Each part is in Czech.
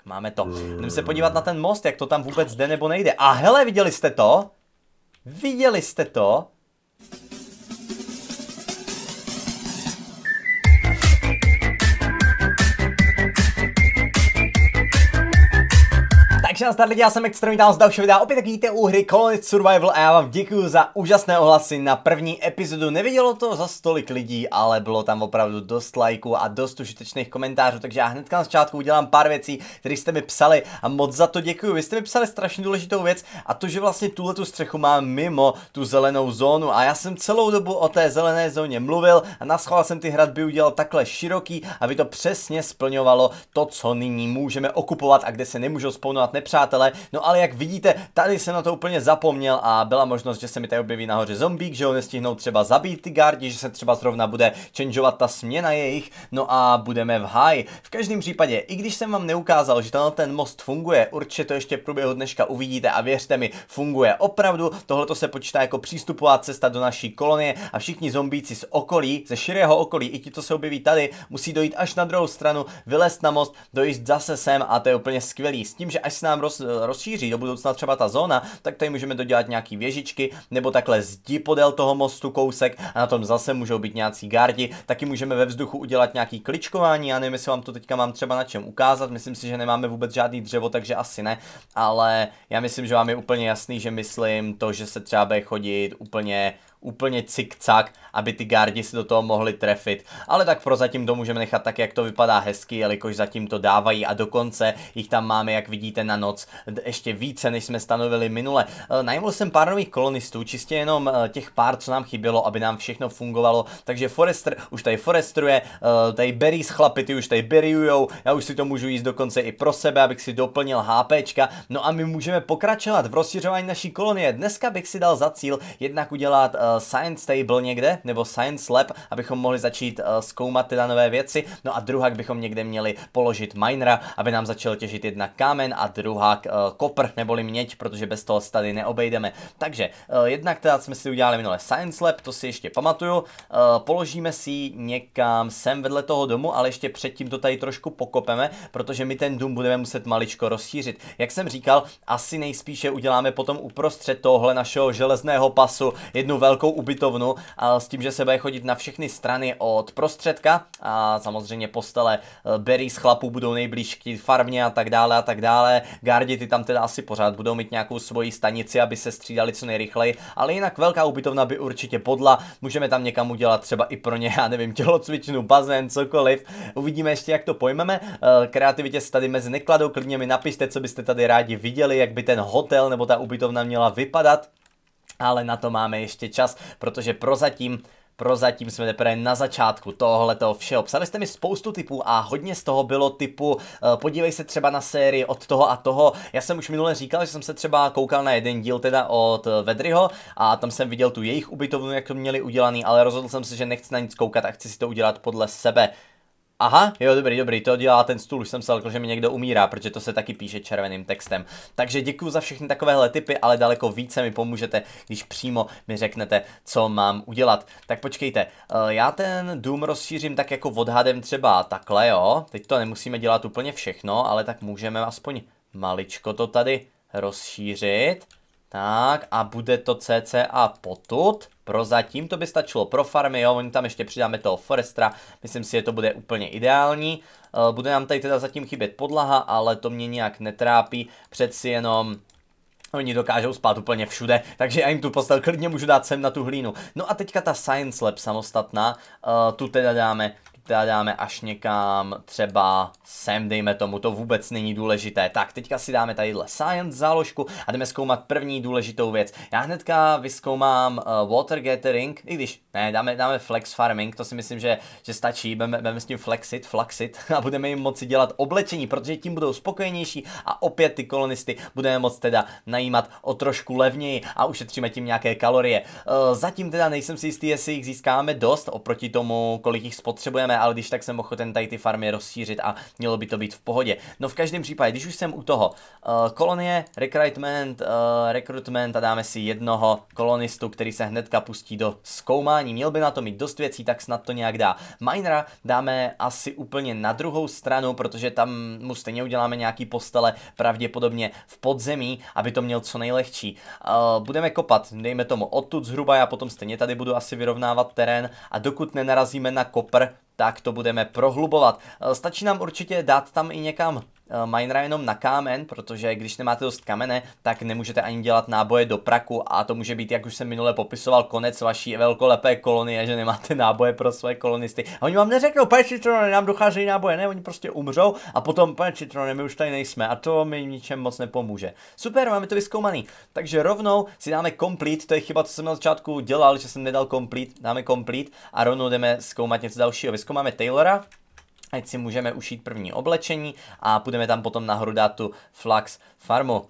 Tak, máme to. Mm. Jdeme se podívat na ten most, jak to tam vůbec jde nebo nejde. A hele, viděli jste to? Viděli jste to? Takže na lidi, já jsem Extrem, tam z dalšího videa, opět tak vidíte u hry Colonist Survival a já vám děkuji za úžasné ohlasy na první epizodu. Nevidělo to za stolik lidí, ale bylo tam opravdu dost lajků a dost užitečných komentářů, takže já hned na začátku udělám pár věcí, které jste mi psali a moc za to děkuji. Vy jste mi psali strašně důležitou věc a to, že vlastně tuhle tu střechu má mimo tu zelenou zónu a já jsem celou dobu o té zelené zóně mluvil a naschval jsem ty hradby udělal takhle široký, aby to přesně splňovalo to, co nyní můžeme okupovat a kde se nemůžou spawnovat nepři nepřátelé. No ale jak vidíte, tady jsem na to úplně zapomněl a byla možnost, že se mi tady objeví nahoře zombík, že ho nestihnou třeba zabít ty gardi, že se třeba zrovna bude changeovat ta směna jejich, no a budeme v high. V každém případě, i když jsem vám neukázal, že tenhle ten most funguje, určitě to ještě v průběhu dneška uvidíte a věřte mi, funguje opravdu. Tohle to se počítá jako přístupová cesta do naší kolonie a všichni zombíci z okolí, ze širého okolí, i ti, co se objeví tady, musí dojít až na druhou stranu, vylézt na most, dojít zase sem a to je úplně skvělý. S tím, že až se nám nám roz, rozšíří do budoucna třeba ta zóna, tak tady můžeme dodělat nějaký věžičky, nebo takhle zdi podél toho mostu kousek a na tom zase můžou být nějací gardi. Taky můžeme ve vzduchu udělat nějaký kličkování, já nevím, jestli vám to teďka mám třeba na čem ukázat, myslím si, že nemáme vůbec žádný dřevo, takže asi ne, ale já myslím, že vám je úplně jasný, že myslím to, že se třeba bude chodit úplně úplně cik-cak, aby ty gardi si do toho mohli trefit. Ale tak prozatím to můžeme nechat tak, jak to vypadá hezky, jelikož zatím to dávají a dokonce jich tam máme, jak vidíte, na noc ještě více, než jsme stanovili minule. E, najmul jsem pár nových kolonistů, čistě jenom e, těch pár, co nám chybělo, aby nám všechno fungovalo. Takže Forester už tady forestruje, e, tady Berry s chlapy, ty už tady berryujou, já už si to můžu jíst dokonce i pro sebe, abych si doplnil HPčka. No a my můžeme pokračovat v rozšiřování naší kolonie. Dneska bych si dal za cíl jednak udělat Eh, Science Table někde, nebo Science Lab, abychom mohli začít eh, zkoumat teda nové věci. No a druhak bychom někde měli položit minera, aby nám začal těžit jedna kámen a druhák eh, kopr neboli měď, protože bez toho tady neobejdeme. Takže jednak teda jsme si udělali minule Science Lab, to si ještě pamatuju. Položíme si někam sem vedle toho domu, ale ještě předtím to tady trošku pokopeme, protože my ten dům budeme muset maličko rozšířit. Jak jsem říkal, asi nejspíše uděláme potom uprostřed tohle našeho železného pasu jednu velkou velkou ubytovnu a s tím, že se bude chodit na všechny strany od prostředka a samozřejmě postele e, Berry z chlapů budou nejblíž k farmě a tak dále a tak dále. Gardi ty tam teda asi pořád budou mít nějakou svoji stanici, aby se střídali co nejrychleji, ale jinak velká ubytovna by určitě podla, můžeme tam někam udělat třeba i pro ně, já nevím, tělocvičnu, bazén, cokoliv. Uvidíme ještě, jak to pojmeme. E, kreativitě se tady mezi nekladou, klidně mi napište, co byste tady rádi viděli, jak by ten hotel nebo ta ubytovna měla vypadat ale na to máme ještě čas, protože prozatím Prozatím jsme teprve na začátku tohoto všeho. Psali jste mi spoustu typů a hodně z toho bylo typu eh, podívej se třeba na sérii od toho a toho. Já jsem už minule říkal, že jsem se třeba koukal na jeden díl teda od eh, Vedryho a tam jsem viděl tu jejich ubytovnu, jak to měli udělaný, ale rozhodl jsem se, že nechci na nic koukat a chci si to udělat podle sebe. Aha, jo, dobrý, dobrý, to dělá ten stůl, už jsem se lekl, jako, že mi někdo umírá, protože to se taky píše červeným textem. Takže děkuji za všechny takovéhle typy, ale daleko více mi pomůžete, když přímo mi řeknete, co mám udělat. Tak počkejte, eh, já ten dům rozšířím tak jako odhadem třeba takhle, jo. Teď to nemusíme dělat úplně všechno, ale tak můžeme aspoň maličko to tady rozšířit. Tak a bude to cca potud. Prozatím to by stačilo pro farmy, jo, oni tam ještě přidáme toho forestra, myslím si, že to bude úplně ideální. Eh, bude nám tady teda zatím chybět podlaha, ale to mě nějak netrápí, přeci jenom Oni dokážou spát úplně všude, takže já jim tu postel klidně můžu dát sem na tu hlínu. No a teďka ta Science Lab samostatná, uh, tu teda dáme teda dáme až někam třeba sem, dejme tomu, to vůbec není důležité. Tak, teďka si dáme tadyhle science záložku a jdeme zkoumat první důležitou věc. Já hnedka vyskoumám uh, eh, water gathering, i když ne, dáme, dáme flex farming, to si myslím, že, že stačí, budeme, s tím flexit, flaxit a budeme jim moci dělat oblečení, protože tím budou spokojenější a opět ty kolonisty budeme moc teda najímat o trošku levněji a ušetříme tím nějaké kalorie. Uh, zatím teda nejsem si jistý, jestli jich získáme dost oproti tomu, kolik jich spotřebujeme dostaneme, ale když tak jsem ochoten tady ty farmy rozšířit a mělo by to být v pohodě. No v každém případě, když už jsem u toho, uh, kolonie, recruitment, uh, recruitment a dáme si jednoho kolonistu, který se hnedka pustí do zkoumání, měl by na to mít dost věcí, tak snad to nějak dá. Minera dáme asi úplně na druhou stranu, protože tam mu stejně uděláme nějaký postele, pravděpodobně v podzemí, aby to měl co nejlehčí. Uh, budeme kopat, dejme tomu odtud zhruba, já potom stejně tady budu asi vyrovnávat terén a dokud nenarazíme na kopr, tak to budeme prohlubovat. Stačí nám určitě dát tam i někam Eh, Minera jenom na kámen, protože když nemáte dost kamene, tak nemůžete ani dělat náboje do praku a to může být, jak už jsem minule popisoval, konec vaší velkolepé kolonie, že nemáte náboje pro své kolonisty. A oni vám neřeknou, pane Citrone, nám docházejí náboje, ne, oni prostě umřou a potom, pane Citrone, my už tady nejsme a to mi ničem moc nepomůže. Super, máme to vyzkoumaný. Takže rovnou si dáme complete, to je chyba, co jsem na začátku dělal, že jsem nedal complete, dáme complete a rovnou jdeme zkoumat něco dalšího. Vyzkoumáme Taylora, ať si můžeme ušít první oblečení a půjdeme tam potom nahoru dát tu flux farmu.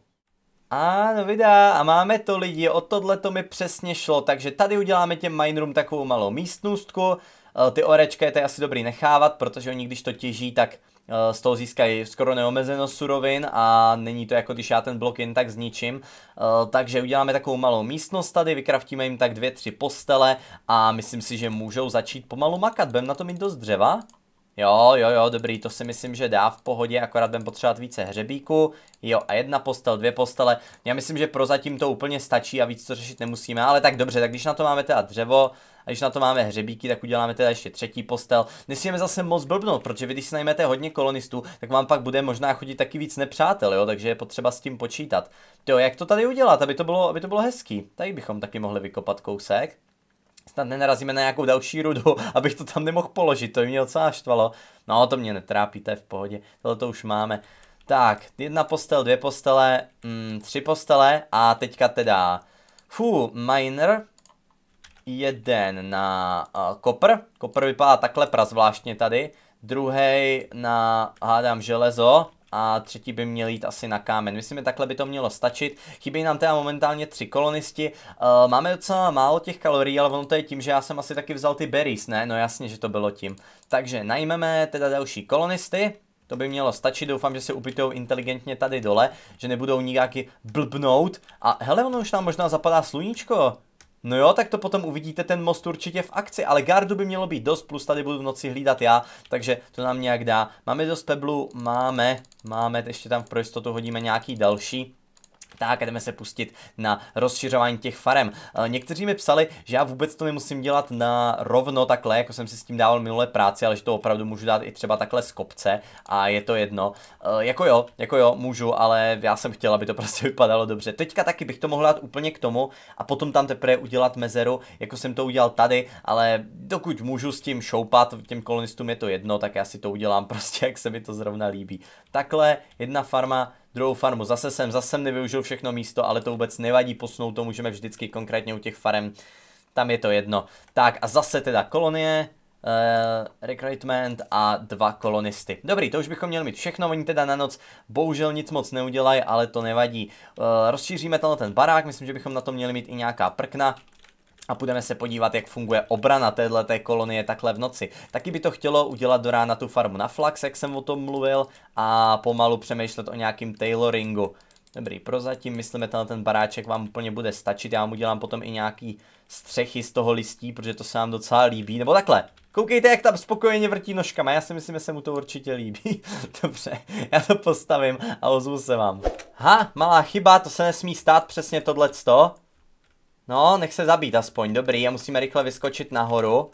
A no vydá, a máme to lidi, o tohle to mi přesně šlo, takže tady uděláme těm minerům takovou malou místnostku, eh, ty orečka to asi dobrý nechávat, protože oni když to těží, tak eh, z toho získají skoro neomezeno surovin a není to jako když já ten blok jen tak zničím. Eh, takže uděláme takovou malou místnost tady, vykraftíme jim tak dvě, tři postele a myslím si, že můžou začít pomalu makat. Budeme na to mít dost dřeva? Jo, jo, jo, dobrý, to si myslím, že dá v pohodě, akorát budeme potřebovat více hřebíku. Jo, a jedna postel, dvě postele. Já myslím, že prozatím to úplně stačí a víc to řešit nemusíme, ale tak dobře, tak když na to máme teda dřevo, a když na to máme hřebíky, tak uděláme teda ještě třetí postel. Nesmíme zase moc blbnout, protože vy, když si najmete hodně kolonistů, tak vám pak bude možná chodit taky víc nepřátel, jo, takže je potřeba s tím počítat. Jo, jak to tady udělat, aby to bylo, aby to bylo hezký? Tady bychom taky mohli vykopat kousek snad nenarazíme na nějakou další rudu, abych to tam nemohl položit, to mě docela štvalo. No to mě netrápí, to je v pohodě, tohle to už máme. Tak, jedna postel, dvě postele, mm, tři postele a teďka teda, fu, miner, jeden na uh, kopr, kopr vypadá takhle prazvláštně tady, druhý na, hádám, železo, a třetí by měl jít asi na kámen. Myslím, že takhle by to mělo stačit. Chybí nám teda momentálně tři kolonisti. Uh, máme docela málo těch kalorií, ale ono to je tím, že já jsem asi taky vzal ty berries, ne? No jasně, že to bylo tím. Takže najmeme teda další kolonisty. To by mělo stačit, doufám, že se ubytou inteligentně tady dole, že nebudou nějaký blbnout. A hele, ono už nám možná zapadá sluníčko. No jo, tak to potom uvidíte ten most určitě v akci, ale gardu by mělo být dost, plus tady budu v noci hlídat já, takže to nám nějak dá. Máme dost peblu, máme, máme, ještě tam v projistotu hodíme nějaký další. Tak, jdeme se pustit na rozšiřování těch farem. Eh, někteří mi psali, že já vůbec to nemusím dělat na rovno takhle, jako jsem si s tím dával minulé práci, ale že to opravdu můžu dát i třeba takhle z kopce a je to jedno. Eh, jako jo, jako jo, můžu, ale já jsem chtěl, aby to prostě vypadalo dobře. Teďka taky bych to mohl dát úplně k tomu a potom tam teprve udělat mezeru, jako jsem to udělal tady, ale dokud můžu s tím šoupat, těm kolonistům je to jedno, tak já si to udělám prostě, jak se mi to zrovna líbí. Takhle, jedna farma, druhou farmu. Zase jsem, zase jsem nevyužil všechno místo, ale to vůbec nevadí, posunout to můžeme vždycky konkrétně u těch farem. Tam je to jedno. Tak a zase teda kolonie, Uh, recruitment a dva kolonisty. Dobrý, to už bychom měli mít všechno, oni teda na noc bohužel nic moc neudělají, ale to nevadí. Uh, rozšíříme tenhle ten barák, myslím, že bychom na to měli mít i nějaká prkna, a půjdeme se podívat, jak funguje obrana téhle té kolonie takhle v noci. Taky by to chtělo udělat do rána tu farmu na flax, jak jsem o tom mluvil, a pomalu přemýšlet o nějakým tailoringu. Dobrý, prozatím myslíme, tenhle ten baráček vám úplně bude stačit, já vám udělám potom i nějaký střechy z toho listí, protože to se vám docela líbí, nebo takhle. Koukejte, jak tam spokojeně vrtí nožkama, já si myslím, že se mu to určitě líbí. Dobře, já to postavím a ozvu se vám. Ha, malá chyba, to se nesmí stát přesně tohleto. No, nech se zabít aspoň, dobrý, a musíme rychle vyskočit nahoru.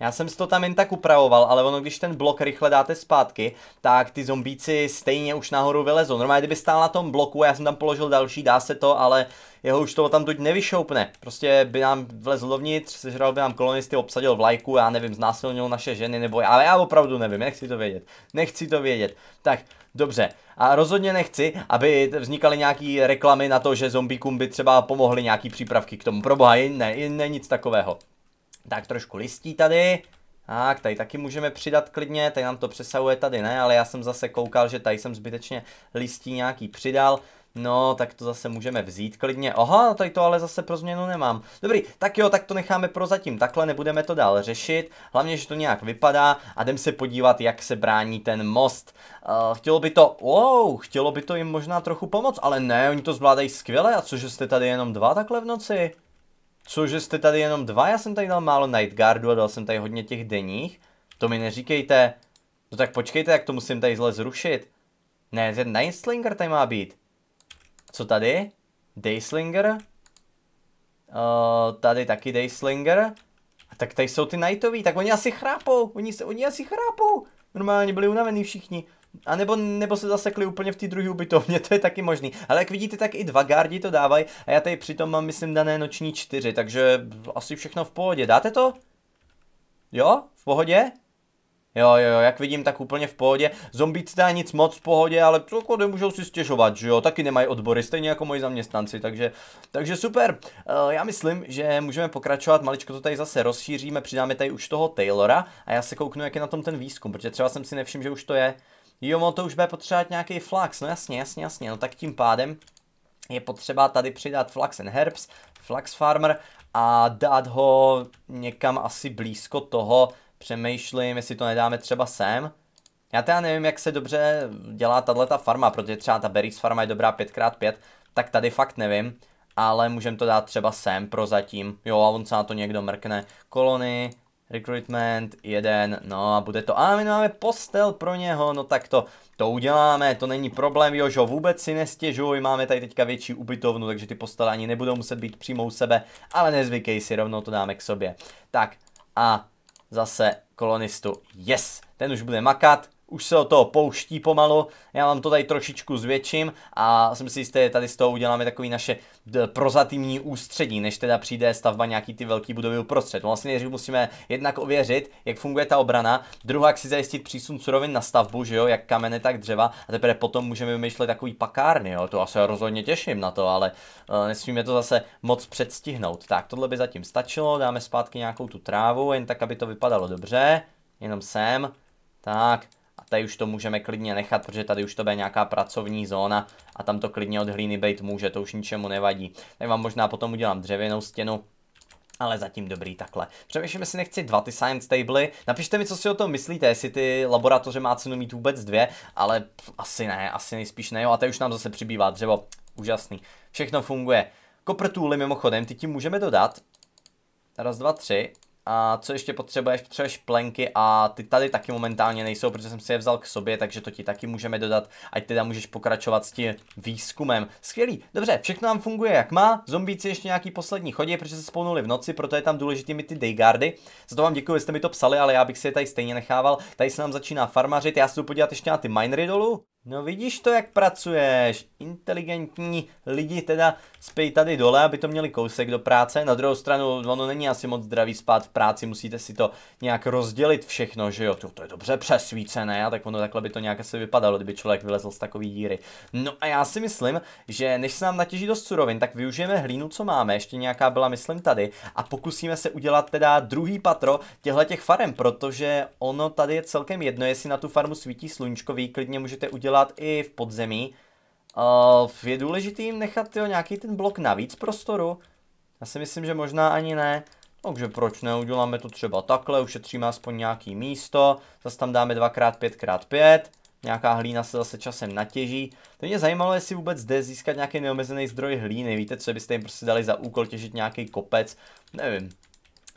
Já jsem si to tam jen tak upravoval, ale ono, když ten blok rychle dáte zpátky, tak ty zombíci stejně už nahoru vylezou. Normálně, kdyby stál na tom bloku, já jsem tam položil další, dá se to, ale jeho už toho tam tuď nevyšoupne. Prostě by nám vlezl dovnitř, sežral by nám kolonisty, obsadil vlajku, já nevím, znásilnil naše ženy, nebo já, ale já opravdu nevím, nechci to vědět. Nechci to vědět. Tak, dobře. A rozhodně nechci, aby vznikaly nějaký reklamy na to, že zombíkům by třeba pomohly nějaký přípravky k tomu. Proboha, ne, ne, nic takového tak trošku listí tady. Tak, tady taky můžeme přidat klidně, tady nám to přesahuje, tady ne, ale já jsem zase koukal, že tady jsem zbytečně listí nějaký přidal. No, tak to zase můžeme vzít klidně. Oha, tady to ale zase pro změnu nemám. Dobrý, tak jo, tak to necháme pro zatím takhle, nebudeme to dál řešit. Hlavně, že to nějak vypadá a jdem se podívat, jak se brání ten most. Uh, chtělo by to, wow, chtělo by to jim možná trochu pomoct, ale ne, oni to zvládají skvěle. A cože jste tady jenom dva takhle v noci? Cože jste tady jenom dva? Já jsem tady dal málo Night Guardu a dal jsem tady hodně těch denních. To mi neříkejte. No tak počkejte, jak to musím tady zle zrušit. Ne, ten Nightslinger tady má být. Co tady? Dayslinger? Uh, tady taky Dayslinger. A tak tady jsou ty Nightoví, tak oni asi chrápou, oni, se, oni asi chrápou. Normálně byli unavený všichni. A nebo, nebo se zasekli úplně v té druhé ubytovně, to je taky možný. Ale jak vidíte, tak i dva gardi to dávají a já tady přitom mám, myslím, dané noční čtyři, takže asi všechno v pohodě. Dáte to? Jo? V pohodě? Jo, jo, jo, jak vidím, tak úplně v pohodě. dá nic moc v pohodě, ale jako nemůžou si stěžovat, že jo, taky nemají odbory, stejně jako moji zaměstnanci, takže, takže super. Uh, já myslím, že můžeme pokračovat, maličko to tady zase rozšíříme, přidáme tady už toho Taylora a já se kouknu, jak je na tom ten výzkum, protože třeba jsem si nevšiml, že už to je. Jo, on to už bude potřebovat nějaký flax, no jasně, jasně, jasně, no tak tím pádem je potřeba tady přidat flax and herbs, flax farmer a dát ho někam asi blízko toho, přemýšlím, jestli to nedáme třeba sem. Já teda nevím, jak se dobře dělá tato farma, protože třeba ta Berries farma je dobrá 5x5, tak tady fakt nevím, ale můžeme to dát třeba sem pro zatím. Jo, a on se na to někdo mrkne. Kolony, Recruitment, jeden, no a bude to, a my máme postel pro něho, no tak to, to uděláme, to není problém, Jožo, vůbec si nestěžuj, máme tady teďka větší ubytovnu, takže ty postele ani nebudou muset být přímo u sebe, ale nezvykej si, rovnou to dáme k sobě. Tak a zase kolonistu, yes, ten už bude makat, už se o to pouští pomalu, já vám to tady trošičku zvětším a jsem si jistý, tady z toho uděláme takový naše prozatímní ústředí, než teda přijde stavba nějaký ty velký budovy uprostřed. No, vlastně nejdřív musíme jednak ověřit, jak funguje ta obrana, druhá si zajistit přísun surovin na stavbu, že jo, jak kamene, tak dřeva a teprve potom můžeme vymýšlet takový pakárny, jo, to asi rozhodně těším na to, ale uh, nesmíme to zase moc předstihnout. Tak, tohle by zatím stačilo, dáme zpátky nějakou tu trávu, jen tak, aby to vypadalo dobře, jenom sem, tak, a tady už to můžeme klidně nechat, protože tady už to bude nějaká pracovní zóna a tam to klidně od hlíny být může, to už ničemu nevadí. Tady vám možná potom udělám dřevěnou stěnu, ale zatím dobrý takhle. Přemýšlím, jestli nechci dva ty science tably. Napište mi, co si o tom myslíte, jestli ty laboratoře má cenu mít vůbec dvě, ale pff, asi ne, asi nejspíš ne. Jo, a tady už nám zase přibývá dřevo. Úžasný. Všechno funguje. Koprtůly mimochodem, ty tím můžeme dodat. Raz, dva, tři. A co ještě potřebuješ? Potřebuješ plenky a ty tady taky momentálně nejsou, protože jsem si je vzal k sobě, takže to ti taky můžeme dodat, ať teda můžeš pokračovat s tím výzkumem. Skvělý, dobře, všechno nám funguje jak má, zombíci ještě nějaký poslední chodí, protože se spolnuli v noci, proto je tam důležitý mi ty dayguardy. Za to vám děkuji, že jste mi to psali, ale já bych si je tady stejně nechával. Tady se nám začíná farmařit, já se jdu podívat ještě na ty minery dolů. No vidíš to, jak pracuješ. Inteligentní lidi teda spějí tady dole, aby to měli kousek do práce. Na druhou stranu, ono není asi moc zdravý spát v práci, musíte si to nějak rozdělit všechno, že jo. To, to je dobře přesvícené a tak ono takhle by to nějak asi vypadalo, kdyby člověk vylezl z takový díry. No a já si myslím, že než se nám natěží dost surovin, tak využijeme hlínu, co máme, ještě nějaká byla, myslím, tady a pokusíme se udělat teda druhý patro těchto farem, protože ono tady je celkem jedno, jestli na tu farmu svítí sluníčko, klidně můžete udělat dělat i v podzemí. Uh, je důležité jim nechat jo, nějaký ten blok navíc prostoru? Já si myslím, že možná ani ne. Takže proč ne, uděláme to třeba takhle, ušetříme aspoň nějaký místo, zase tam dáme 2x5x5, nějaká hlína se zase časem natěží. To mě zajímalo, jestli vůbec jde získat nějaký neomezený zdroj hlíny, víte, co byste jim prostě dali za úkol těžit nějaký kopec, nevím.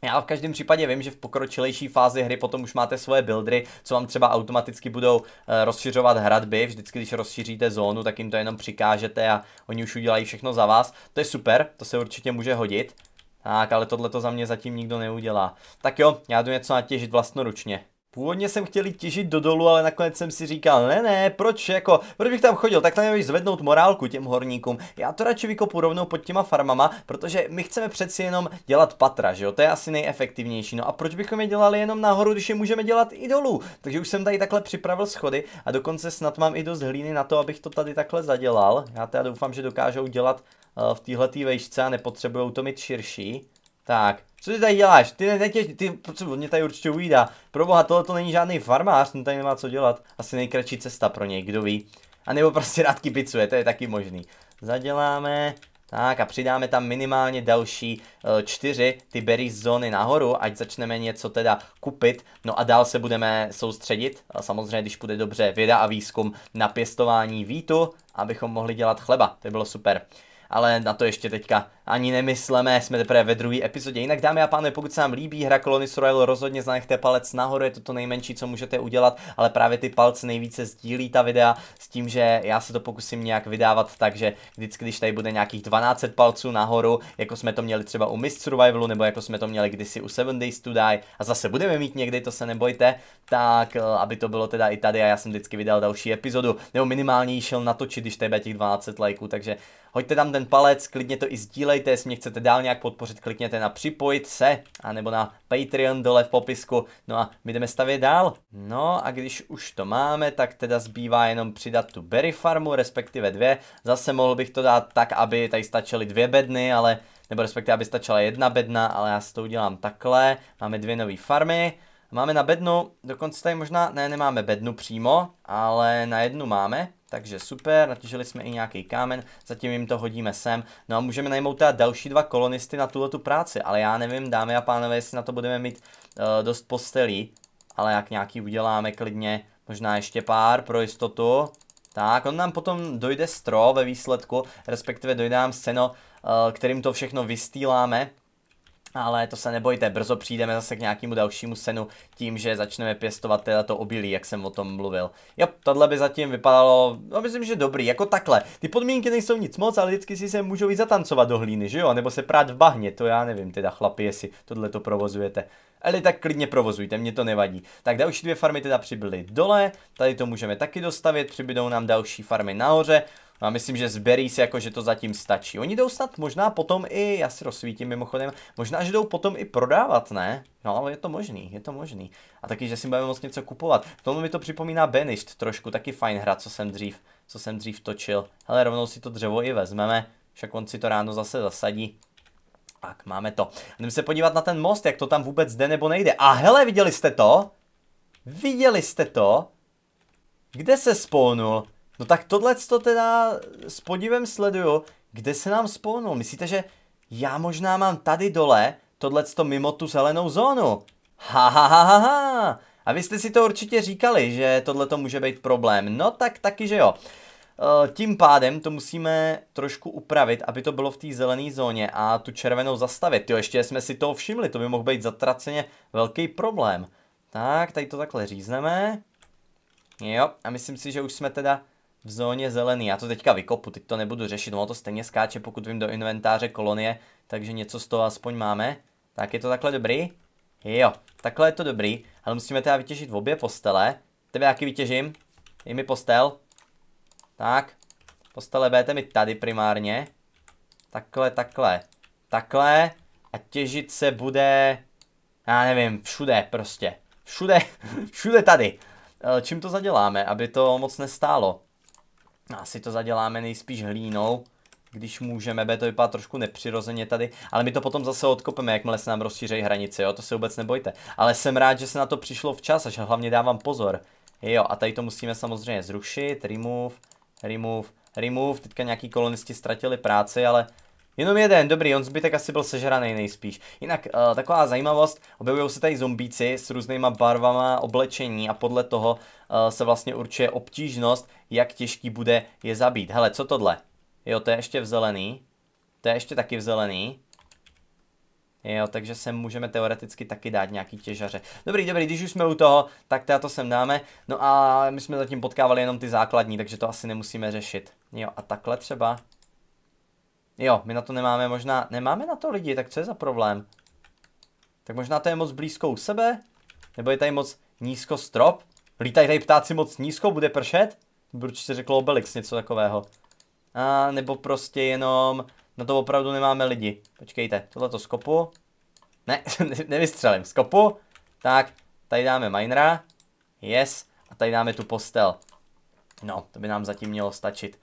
Já v každém případě vím, že v pokročilejší fázi hry potom už máte svoje buildry, co vám třeba automaticky budou eh, rozšiřovat hradby. Vždycky, když rozšíříte zónu, tak jim to jenom přikážete a oni už udělají všechno za vás. To je super, to se určitě může hodit. Tak, ale tohle to za mě zatím nikdo neudělá. Tak jo, já jdu něco natěžit vlastnoručně. Původně jsem chtěl jít těžit do dolu, ale nakonec jsem si říkal, ne, ne, proč jako, proč bych tam chodil, Tak tam měl zvednout morálku těm horníkům. Já to radši vykopu rovnou pod těma farmama, protože my chceme přeci jenom dělat patra, že jo, to je asi nejefektivnější. No a proč bychom je dělali jenom nahoru, když je můžeme dělat i dolů? Takže už jsem tady takhle připravil schody a dokonce snad mám i dost hlíny na to, abych to tady takhle zadělal. Já teda doufám, že dokážou dělat eh, v téhle vejšce a nepotřebují to mít širší. Tak, co ty tady děláš? Ty, ne, tě, ty, proč mě tady určitě ujídá? Proboha, tohle to není žádný farmář, ten tady nemá co dělat. Asi nejkratší cesta pro něj, kdo ví. A nebo prostě rád kipicuje, to je taky možný. Zaděláme, tak a přidáme tam minimálně další uh, čtyři ty berry zóny nahoru, ať začneme něco teda kupit. No a dál se budeme soustředit, a samozřejmě když bude dobře věda a výzkum na pěstování vítu, abychom mohli dělat chleba, to by bylo super. Ale na to ještě teďka ani nemysleme, jsme teprve ve druhé epizodě. Jinak dámy a pánové, pokud se vám líbí hra Colony Royal, rozhodně zanechte palec nahoru, je to to nejmenší, co můžete udělat, ale právě ty palce nejvíce sdílí ta videa s tím, že já se to pokusím nějak vydávat, takže vždycky, když tady bude nějakých 12 palců nahoru, jako jsme to měli třeba u Mist Survivalu, nebo jako jsme to měli kdysi u Seven Days to Die, a zase budeme mít někdy, to se nebojte, tak eh, aby to bylo teda i tady a já jsem vždycky vydal další epizodu, nebo minimálně šel natočit, když tady těch 12 lajků, takže hoďte tam ten palec, klidně to i sdílej Nezapomínejte, jestli mě chcete dál nějak podpořit, klikněte na připojit se, anebo na Patreon dole v popisku. No a my jdeme stavět dál. No a když už to máme, tak teda zbývá jenom přidat tu berry farmu, respektive dvě. Zase mohl bych to dát tak, aby tady stačily dvě bedny, ale nebo respektive, aby stačila jedna bedna, ale já si to udělám takhle. Máme dvě nové farmy. Máme na bednu, dokonce tady možná, ne, nemáme bednu přímo, ale na jednu máme. Takže super, natěžili jsme i nějaký kámen, zatím jim to hodíme sem. No a můžeme najmout teda další dva kolonisty na tuhle tu práci, ale já nevím, dámy a pánové, jestli na to budeme mít uh, dost postelí, ale jak nějaký uděláme klidně, možná ještě pár pro jistotu. Tak, on nám potom dojde stro ve výsledku, respektive dojde nám scéno, uh, kterým to všechno vystýláme ale to se nebojte, brzo přijdeme zase k nějakému dalšímu senu tím, že začneme pěstovat to obilí, jak jsem o tom mluvil. Jo, tohle by zatím vypadalo, no myslím, že dobrý, jako takhle. Ty podmínky nejsou nic moc, ale vždycky si se můžou jít zatancovat do hlíny, že jo? Nebo se prát v bahně, to já nevím, teda chlapi, jestli tohle to provozujete. Ale tak klidně provozujte, mě to nevadí. Tak další dvě farmy teda přibyly dole, tady to můžeme taky dostavit, přibydou nám další farmy nahoře. A myslím, že zberí se jako, že to zatím stačí. Oni jdou snad možná potom i, já si rozsvítím mimochodem, možná, že jdou potom i prodávat, ne? No, ale je to možný, je to možný. A taky, že si budeme moc něco kupovat. Tomu mi to připomíná Benist trošku, taky fajn hra, co jsem dřív, co jsem dřív točil. Hele, rovnou si to dřevo i vezmeme, však on si to ráno zase zasadí. Tak, máme to. Jdeme se podívat na ten most, jak to tam vůbec jde nebo nejde. A hele, viděli jste to? Viděli jste to? Kde se spónul? No tak tohle to teda s podívem sleduju, kde se nám spolnul. Myslíte, že já možná mám tady dole tohle to mimo tu zelenou zónu? Ha, ha, ha, ha, ha. A vy jste si to určitě říkali, že tohle to může být problém. No tak taky, že jo. E, tím pádem to musíme trošku upravit, aby to bylo v té zelené zóně a tu červenou zastavit. Jo, ještě jsme si to všimli, to by mohl být zatraceně velký problém. Tak, tady to takhle řízneme. Jo, a myslím si, že už jsme teda v zóně zelený. Já to teďka vykopu, teď to nebudu řešit, ono to stejně skáče, pokud vím, do inventáře kolonie, takže něco z toho aspoň máme. Tak je to takhle dobrý? Jo, takhle je to dobrý, ale musíme teda vytěžit v obě postele. Tebe jaký vytěžím? Je mi postel. Tak, postele bete mi tady primárně. Takhle, takhle, takhle. A těžit se bude, já nevím, všude prostě. Všude, všude tady. Eh, čím to zaděláme, aby to moc nestálo? Asi to zaděláme nejspíš hlínou, když můžeme, bude to vypadat trošku nepřirozeně tady, ale my to potom zase odkopeme, jakmile se nám rozšířejí hranice, jo, to se vůbec nebojte. Ale jsem rád, že se na to přišlo včas, A že hlavně dávám pozor. Jo, a tady to musíme samozřejmě zrušit, remove, remove, remove, teďka nějaký kolonisti ztratili práci, ale Jenom jeden, dobrý, on zbytek asi byl sežraný nejspíš. Jinak, uh, taková zajímavost, objevují se tady zombíci s různýma barvama oblečení a podle toho Eh, se vlastně určuje obtížnost, jak těžký bude je zabít. Hele, co tohle? Jo, to je ještě v zelený. To je ještě taky v zelený. Jo, takže sem můžeme teoreticky taky dát nějaký těžaře. Dobrý, dobrý, když už jsme u toho, tak to sem dáme. No a my jsme zatím potkávali jenom ty základní, takže to asi nemusíme řešit. Jo, a takhle třeba. Jo, my na to nemáme možná, nemáme na to lidi, tak co je za problém? Tak možná to je moc blízko u sebe? Nebo je tady moc nízko strop? Lítají tady ptáci moc nízko, bude pršet? To by určitě řekl Obelix, něco takového. A nebo prostě jenom, na to opravdu nemáme lidi. Počkejte, tohle to skopu. Ne, nevystřelím, skopu. Tak, tady dáme minera. Yes. A tady dáme tu postel. No, to by nám zatím mělo stačit.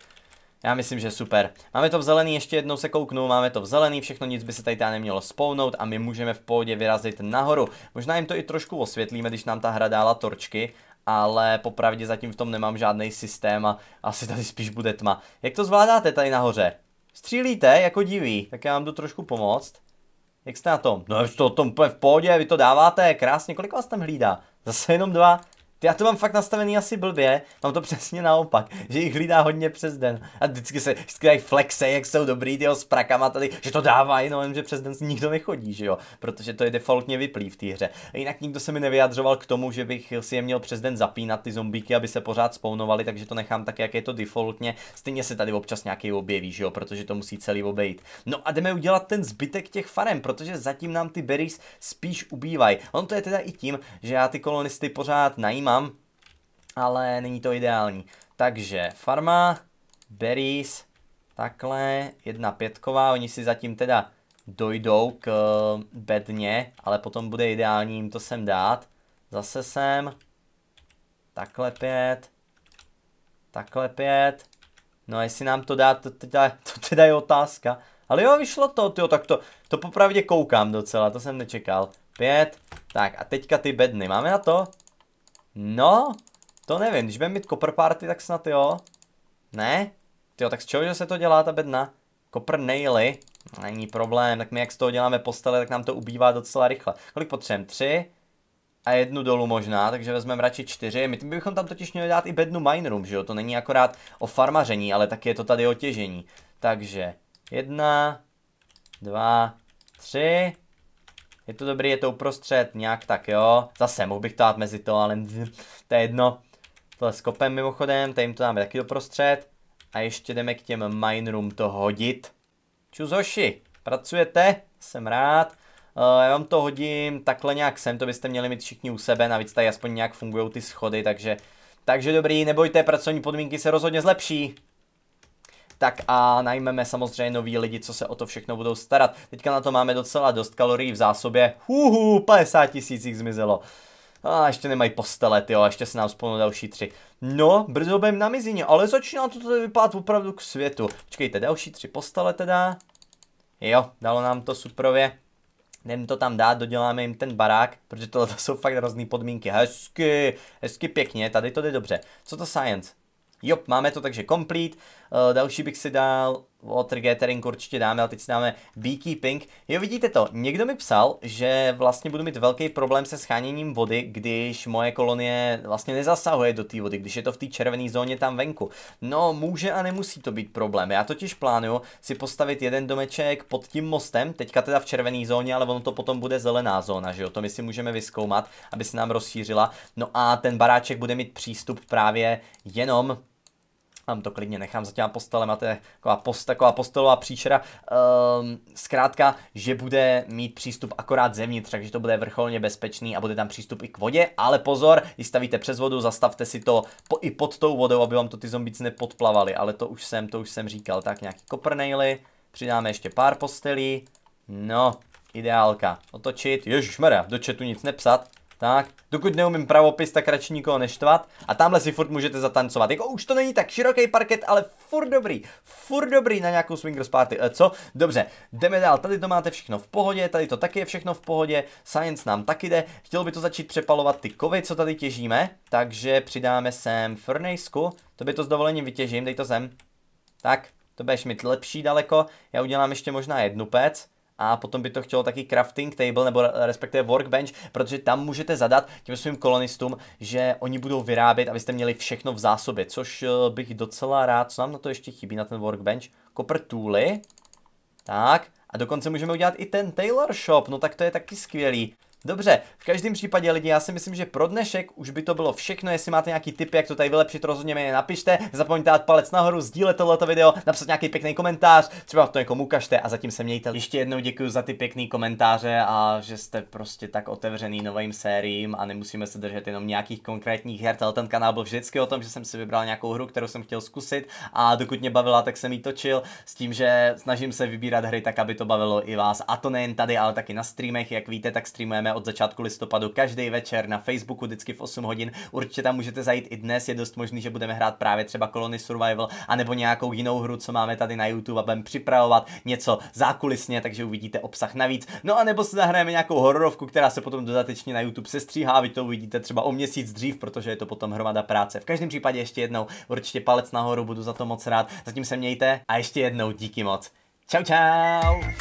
Já myslím, že super. Máme to v zelený, ještě jednou se kouknu, máme to v zelený, všechno nic by se tady nemělo spounout a my můžeme v pohodě vyrazit nahoru. Možná jim to i trošku osvětlíme, když nám ta hra dála torčky, ale popravdě zatím v tom nemám žádný systém a asi tady spíš bude tma. Jak to zvládáte tady nahoře? Střílíte jako diví, tak já vám jdu trošku pomoct. Jak jste na tom? No je to tom v pohodě, vy to dáváte, krásně, kolik vás tam hlídá? Zase jenom dva, já to mám fakt nastavený asi blbě, mám to přesně naopak, že jich hlídá hodně přes den. A vždycky se vždycky dají flexe, jak jsou dobrý, ty s prakama tady, že to dávají, no že přes den nikdo nechodí, že jo, protože to je defaultně vyplý v té hře. A jinak nikdo se mi nevyjadřoval k tomu, že bych si je měl přes den zapínat ty zombíky, aby se pořád spawnovali, takže to nechám tak, jak je to defaultně. Stejně se tady občas nějaký objeví, že jo, protože to musí celý obejít. No a jdeme udělat ten zbytek těch farem, protože zatím nám ty berries spíš ubývají. On to je teda i tím, že já ty kolonisty pořád najímám mám, ale není to ideální. Takže farma, berries, takhle, jedna pětková, oni si zatím teda dojdou k eh, bedně, ale potom bude ideální jim to sem dát. Zase sem, takhle pět, takhle pět, no a jestli nám to dá, to teda, to teda je otázka. Ale jo, vyšlo to, jo, tak to, to popravdě koukám docela, to jsem nečekal. Pět, tak a teďka ty bedny, máme na to? No, to nevím, když budeme mít copper party, tak snad jo. Ne? Jo, tak z čeho že se to dělá ta bedna? Copper naily? Není problém, tak my jak z toho děláme postele, tak nám to ubývá docela rychle. Kolik potřebujeme? Tři? a jednu dolů možná, takže vezmeme radši čtyři. My bychom tam totiž měli dát i bednu mine room, že jo? To není akorát o farmaření, ale taky je to tady o těžení. Takže jedna, dva, tři, je to dobrý, je to uprostřed, nějak tak jo. Zase mohl bych to dát mezi to, ale to je jedno. Tohle s kopem mimochodem, tady jim to dáme taky doprostřed. A ještě jdeme k těm minerům to hodit. Čuzoši, pracujete? Jsem rád. Uh, já vám to hodím takhle nějak sem, to byste měli mít všichni u sebe, navíc tady aspoň nějak fungují ty schody, takže... Takže dobrý, nebojte, pracovní podmínky se rozhodně zlepší tak a najmeme samozřejmě nový lidi, co se o to všechno budou starat. Teďka na to máme docela dost kalorií v zásobě. Huhu, 50 tisíc jich zmizelo. A ještě nemají postele, jo, ještě se nám spolu další tři. No, brzo budeme na mizině, ale začíná to tady vypadat opravdu k světu. Počkejte, další tři postele teda. Jo, dalo nám to suprově. Jdem to tam dát, doděláme jim ten barák, protože tohle to jsou fakt hrozný podmínky. Hezky, hezky pěkně, tady to jde dobře. Co to science? Jo, máme to takže complete. Eh, další bych si dal Water Gathering určitě dáme, ale teď si dáme Beekeeping. Jo, vidíte to, někdo mi psal, že vlastně budu mít velký problém se scháněním vody, když moje kolonie vlastně nezasahuje do té vody, když je to v té červené zóně tam venku. No, může a nemusí to být problém. Já totiž plánuju si postavit jeden domeček pod tím mostem, teďka teda v červené zóně, ale ono to potom bude zelená zóna, že jo, to my si můžeme vyzkoumat, aby se nám rozšířila. No a ten baráček bude mít přístup právě jenom vám to klidně nechám za těma a to je taková, post, taková postelová příšera. Ehm, zkrátka, že bude mít přístup akorát zevnitř, takže to bude vrcholně bezpečný a bude tam přístup i k vodě, ale pozor, když stavíte přes vodu, zastavte si to po, i pod tou vodou, aby vám to ty zombíci nepodplavali, ale to už jsem, to už jsem říkal. Tak nějaký koprnejly, přidáme ještě pár postelí, no, ideálka. Otočit, ježišmarja, do četu nic nepsat, tak, dokud neumím pravopis, tak radši nikoho neštvat. A tamhle si furt můžete zatancovat. Jako už to není tak široký parket, ale furt dobrý. Furt dobrý na nějakou swingers party. E, co? Dobře, jdeme dál. Tady to máte všechno v pohodě, tady to taky je všechno v pohodě. Science nám taky jde. Chtěl by to začít přepalovat ty kovy, co tady těžíme. Takže přidáme sem furnaceku. To by to s dovolením vytěžím, dej to sem. Tak, to budeš mít lepší daleko. Já udělám ještě možná jednu pec a potom by to chtělo taky crafting table nebo respektive workbench, protože tam můžete zadat těm svým kolonistům, že oni budou vyrábět, abyste měli všechno v zásobě, což eh, bych docela rád, co nám na to ještě chybí na ten workbench, copper tooly, tak, a dokonce můžeme udělat i ten tailor shop, no tak to je taky skvělý. Dobře, v každém případě lidi, já si myslím, že pro dnešek už by to bylo všechno. Jestli máte nějaký tip, jak to tady vylepšit, rozhodně mi je napište. Zapomeňte dát palec nahoru, sdílet tohleto video, napsat nějaký pěkný komentář, třeba to někomu ukažte a zatím se mějte. Ještě jednou děkuji za ty pěkný komentáře a že jste prostě tak otevřený novým sériím a nemusíme se držet jenom nějakých konkrétních her. Tenhle ten kanál byl vždycky o tom, že jsem si vybral nějakou hru, kterou jsem chtěl zkusit a dokud mě bavila, tak jsem ji točil s tím, že snažím se vybírat hry tak, aby to bavilo i vás. A to nejen tady, ale taky na streamech, jak víte, tak streamujeme od začátku listopadu každý večer na Facebooku vždycky v 8 hodin. Určitě tam můžete zajít i dnes, je dost možný, že budeme hrát právě třeba Colony Survival anebo nějakou jinou hru, co máme tady na YouTube a budeme připravovat něco zákulisně, takže uvidíte obsah navíc. No a nebo si zahrajeme nějakou hororovku, která se potom dodatečně na YouTube sestříhá, vy to uvidíte třeba o měsíc dřív, protože je to potom hromada práce. V každém případě ještě jednou určitě palec nahoru, budu za to moc rád. Zatím se mějte a ještě jednou díky moc. Ciao ciao.